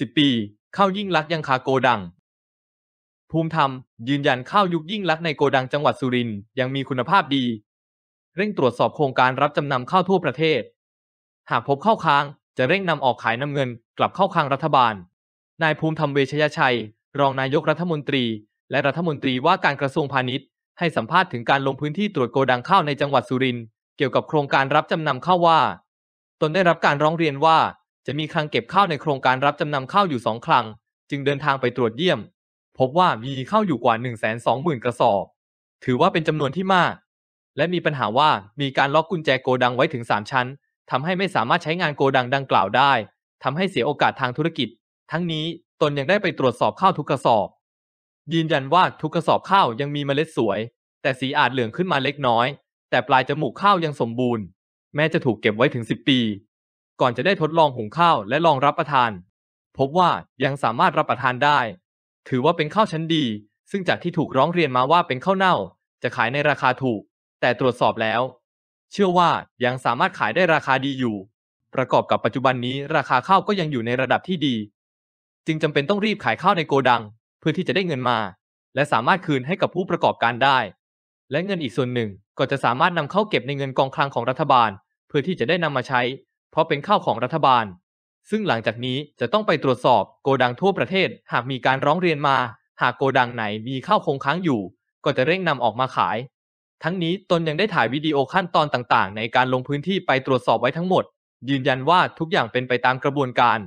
สิบปีข้าวยิ่งลักยังคาโกดัง ภูมิธรรมยืนยันข้าวยุคยิ่งลักในโกดังจังหวัดสุรินทร์ยังมีคุณภาพดี เร่งตรวจสอบโครงการรับจำนำข้าวทั่วประเทศ หากพบข้าวค้างจะเร่งนำออกขายนำเงินกลับเข้าค้างรัฐบาล นายภูมิธรรมเวชยชัย รองนายกรัฐมนตรี และรัฐมนตรีว่าการกระทรวงพาณิชย์ให้สัมภาษณ์ถึงการลงพื้นที่ตรวจโกดังข้าวในจังหวัดสุรินทร์เกี่ยวกับโครงการรับจำนำข้าวว่า ตนได้รับการร้องเรียนว่าจะมีคลังเก็บข้าวในโครงการรับจำนำข้าวอยู่สองคลัง จึงเดินทางไปตรวจเยี่ยม พบว่ามีข้าวอยู่กว่า1 2 0 0 0 0กระสอบ ถือว่าเป็นจำนวนที่มาก และมีปัญหาว่ามีการล็อกกุญแจโกดังไว้ถึง 3 ชั้นทำให้ไม่สามารถใช้งานโกดังดังกล่าวได้ทำให้เสียโอกาสทางธุรกิจ ทั้งนี้ตนยังได้ไปตรวจสอบข้าวทุกกระสอบ ยืนยันว่าทุกกระสอบข้าวยังมีเมล็ดสวย แต่สีอาจเหลืองขึ้นมาเล็กน้อย แต่ปลายจมูกข้าวยังสมบูรณ์ แม้จะถูกเก็บไว้ถึง 10 ปีก่อนจะได้ทดลองหุงข้าวและลองรับประทาน พบว่ายังสามารถรับประทานได้ ถือว่าเป็นข้าวชั้นดี ซึ่งจากที่ถูกร้องเรียนมาว่าเป็นข้าวเน่า จะขายในราคาถูก แต่ตรวจสอบแล้ว เชื่อว่ายังสามารถขายได้ราคาดีอยู่ ประกอบกับปัจจุบันนี้ราคาข้าวก็ยังอยู่ในระดับที่ดี จึงจำเป็นต้องรีบขายข้าวในโกดัง เพื่อที่จะได้เงินมา และสามารถคืนให้กับผู้ประกอบการได้ และเงินอีกส่วนหนึ่งก็จะสามารถนำเข้าเก็บในเงินกองคลังของรัฐบาล เพื่อที่จะได้นำมาใช้เพราะเป็นข้าวของรัฐบาล ซึ่งหลังจากนี้จะต้องไปตรวจสอบ โกดังทั่วประเทศ หากมีการร้องเรียนมา หากโกดังไหนมีข้าวคงค้างอยู่ ก็จะเร่งนำออกมาขาย ทั้งนี้ตนยังได้ถ่ายวิดีโอขั้นตอนต่างๆ ในการลงพื้นที่ไปตรวจสอบไว้ทั้งหมด ยืนยันว่าทุกอย่างเป็นไปตามกระบวนการ